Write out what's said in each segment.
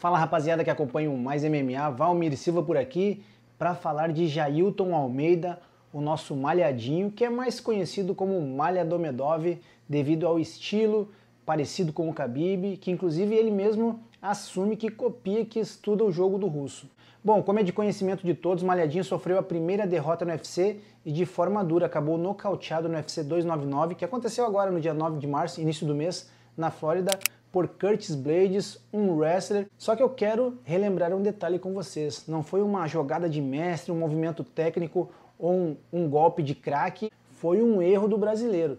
Fala rapaziada que acompanha o Mais MMA, Valmir Silva por aqui para falar de Jailton Almeida, o nosso malhadinho, que é mais conhecido como Malha Domedov devido ao estilo parecido com o Khabib, que inclusive ele mesmo assume que copia que estuda o jogo do russo. Bom, como é de conhecimento de todos, Malhadinho sofreu a primeira derrota no UFC e de forma dura acabou nocauteado no UFC 299, que aconteceu agora no dia 9 de março, início do mês, na Flórida por Curtis Blades, um wrestler. Só que eu quero relembrar um detalhe com vocês. Não foi uma jogada de mestre, um movimento técnico ou um, um golpe de craque. Foi um erro do brasileiro.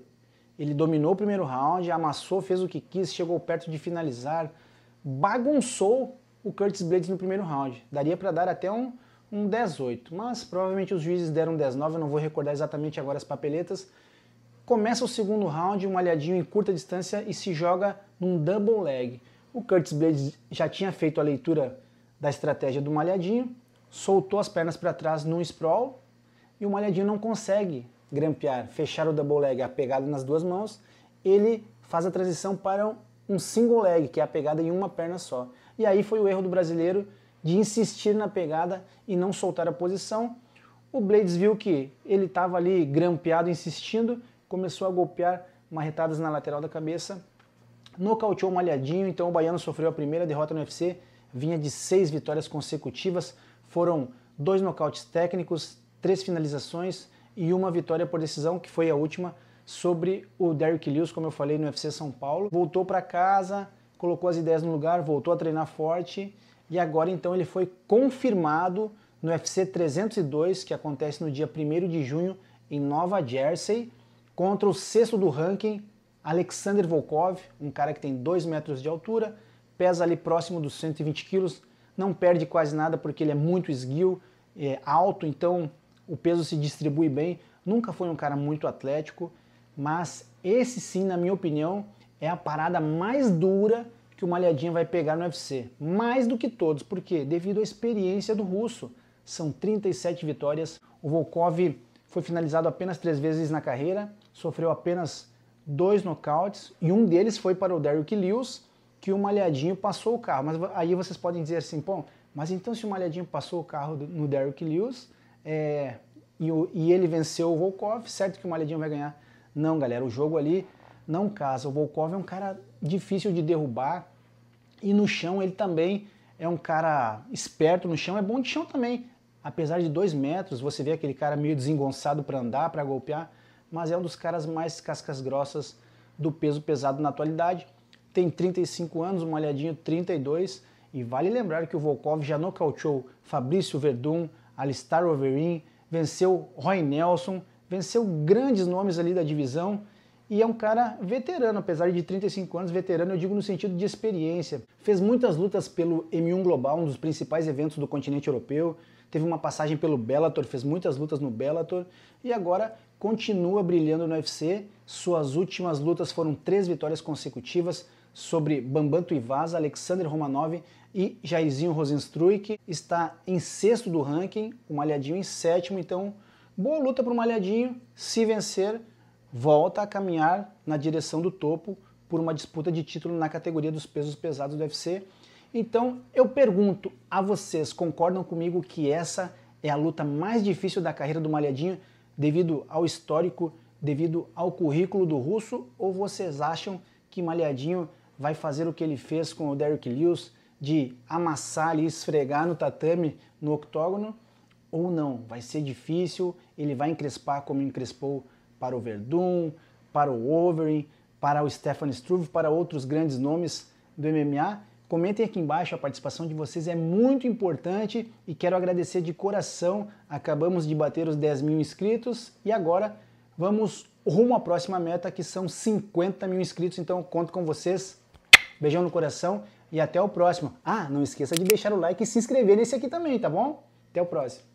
Ele dominou o primeiro round, amassou, fez o que quis, chegou perto de finalizar, bagunçou o Curtis Blades no primeiro round. Daria para dar até um, um mas provavelmente os juízes deram 19. eu não vou recordar exatamente agora as papeletas começa o segundo round, um aliadinho em curta distância e se joga num double leg. O Curtis Blades já tinha feito a leitura da estratégia do malhadinho, soltou as pernas para trás num sprawl e o malhadinho não consegue grampear, fechar o double leg, a pegada nas duas mãos. Ele faz a transição para um single leg, que é a pegada em uma perna só. E aí foi o erro do brasileiro de insistir na pegada e não soltar a posição. O Blades viu que ele estava ali grampeado, insistindo, começou a golpear marretadas na lateral da cabeça, nocauteou o Malhadinho, então o baiano sofreu a primeira derrota no UFC, vinha de seis vitórias consecutivas, foram dois nocautes técnicos, três finalizações e uma vitória por decisão, que foi a última, sobre o Derrick Lewis, como eu falei, no UFC São Paulo. Voltou para casa, colocou as ideias no lugar, voltou a treinar forte e agora então ele foi confirmado no UFC 302, que acontece no dia 1 de junho em Nova Jersey. Contra o sexto do ranking, Alexander Volkov, um cara que tem 2 metros de altura, pesa ali próximo dos 120 quilos, não perde quase nada porque ele é muito esguio, é alto, então o peso se distribui bem. Nunca foi um cara muito atlético, mas esse sim, na minha opinião, é a parada mais dura que o Malhadinha vai pegar no UFC. Mais do que todos, porque devido à experiência do russo, são 37 vitórias. O Volkov foi finalizado apenas três vezes na carreira, sofreu apenas dois nocautes e um deles foi para o Derrick Lewis, que o Malhadinho passou o carro. Mas aí vocês podem dizer assim, bom, mas então se o Malhadinho passou o carro no Derrick Lewis é, e, o, e, ele venceu o Volkov, certo que o Malhadinho vai ganhar. Não, galera, o jogo ali não casa. O Volkov é um cara difícil de derrubar e no chão ele também é um cara esperto no chão, é bom de chão também. Apesar de dois metros, você vê aquele cara meio desengonçado para andar, para golpear, mas é um dos caras mais cascas grossas do peso pesado na atualidade. Tem 35 anos, uma olhadinha 32, e vale lembrar que o Volkov já nocauteou Fabrício Verdun, Alistar Overeem, venceu Roy Nelson, venceu grandes nomes ali da divisão e é um cara veterano, apesar de 35 anos, veterano, eu digo no sentido de experiência. Fez muitas lutas pelo M1 Global, um dos principais eventos do continente europeu, teve uma passagem pelo Bellator, fez muitas lutas no Bellator e agora continua brilhando no UFC. Suas últimas lutas foram três vitórias consecutivas sobre Bambam Tuivasa, Alexander Romanov e Jairzinho Rosenstruik. Está em sexto do ranking, o Malhadinho em sétimo, então boa luta para o Malhadinho. Se vencer, volta a caminhar na direção do topo por uma disputa de título na categoria dos pesos pesados do UFC. Então eu pergunto a vocês, concordam comigo que essa é a luta mais difícil da carreira do Malhadinho devido ao histórico, devido ao currículo do russo? Ou vocês acham que Malhadinho vai fazer o que ele fez com o Derrick Lewis de amassar e esfregar no tatame, no octógono? Ou não? Vai ser difícil, ele vai encrespar como encrespou para o Verdun, para o Overeem, para o Stefan Struve, para outros grandes nomes do MMA. Comentem aqui embaixo, a participação de vocês é muito importante e quero agradecer de coração. Acabamos de bater os 10 mil inscritos e agora vamos rumo à próxima meta que são 50 mil inscritos. Então conto com vocês. Beijão no coração e até o próximo. Ah, não esqueça de deixar o like e se inscrever nesse aqui também, tá bom? Até o próximo.